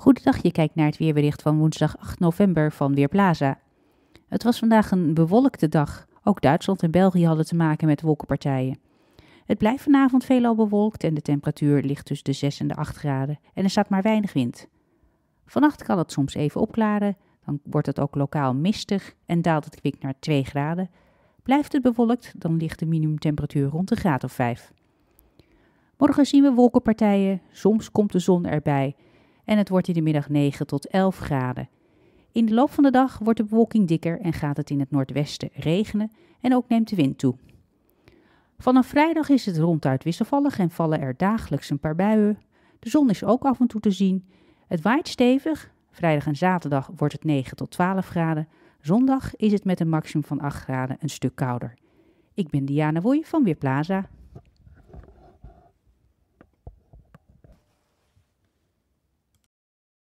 Goedendag, je kijkt naar het weerbericht van woensdag 8 november van Weerplaza. Het was vandaag een bewolkte dag. Ook Duitsland en België hadden te maken met wolkenpartijen. Het blijft vanavond veelal bewolkt en de temperatuur ligt tussen de 6 en de 8 graden en er staat maar weinig wind. Vannacht kan het soms even opklaren, dan wordt het ook lokaal mistig en daalt het kwik naar 2 graden. Blijft het bewolkt, dan ligt de minimumtemperatuur rond de graad of 5. Morgen zien we wolkenpartijen, soms komt de zon erbij en het wordt in de middag 9 tot 11 graden. In de loop van de dag wordt de bewolking dikker en gaat het in het noordwesten regenen en ook neemt de wind toe. Vanaf vrijdag is het ronduit wisselvallig en vallen er dagelijks een paar buien. De zon is ook af en toe te zien. Het waait stevig. Vrijdag en zaterdag wordt het 9 tot 12 graden. Zondag is het met een maximum van 8 graden een stuk kouder. Ik ben Diana Woei van Weerplaza.